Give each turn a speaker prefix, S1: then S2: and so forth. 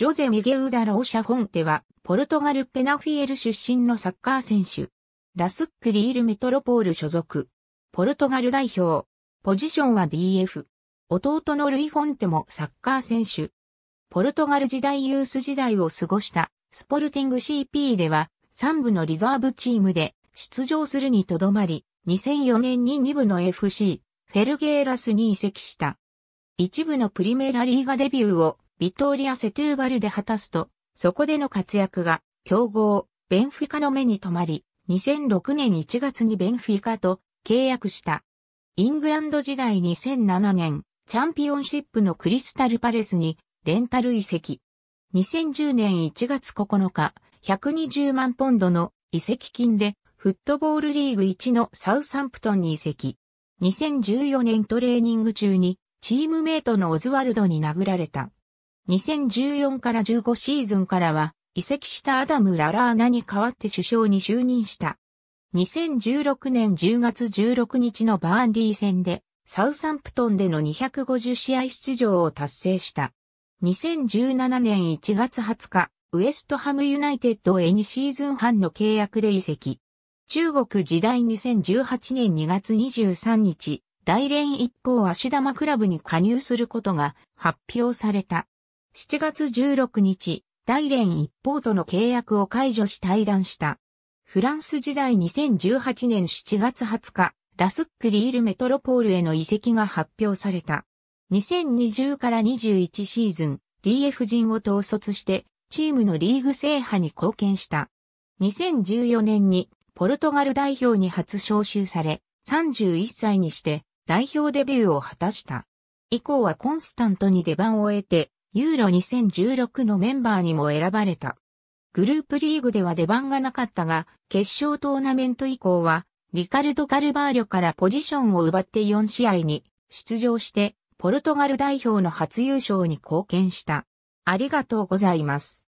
S1: ジョゼ・ミゲウダ・ローシャ・フォンテは、ポルトガル・ペナフィエル出身のサッカー選手。ラスック・リール・メトロポール所属。ポルトガル代表。ポジションは DF。弟のルイ・フォンテもサッカー選手。ポルトガル時代ユース時代を過ごしたスポルティング CP では3部のリザーブチームで出場するにとどまり、2004年に2部の FC、フェルゲーラスに移籍した。一部のプリメラリーガデビューをビトーリア・セトゥーバルで果たすと、そこでの活躍が、強豪、ベンフィカの目に留まり、2006年1月にベンフィカと契約した。イングランド時代2007年、チャンピオンシップのクリスタルパレスにレンタル移籍。2010年1月9日、120万ポンドの移籍金で、フットボールリーグ1のサウサンプトンに移籍。2014年トレーニング中に、チームメイトのオズワルドに殴られた。2014から15シーズンからは、移籍したアダム・ララーナに代わって首相に就任した。2016年10月16日のバーンリー戦で、サウサンプトンでの250試合出場を達成した。2017年1月20日、ウエストハムユナイテッドへ2シーズン半の契約で移籍。中国時代2018年2月23日、大連一方足玉クラブに加入することが発表された。7月16日、大連一方との契約を解除し退団した。フランス時代2018年7月20日、ラスックリールメトロポールへの移籍が発表された。2020から21シーズン、DF 陣を統率して、チームのリーグ制覇に貢献した。2014年に、ポルトガル代表に初招集され、31歳にして、代表デビューを果たした。以降はコンスタントに出番を得て、ユーロ2016のメンバーにも選ばれた。グループリーグでは出番がなかったが、決勝トーナメント以降は、リカルド・カルバーリョからポジションを奪って4試合に出場して、ポルトガル代表の初優勝に貢献した。ありがとうございます。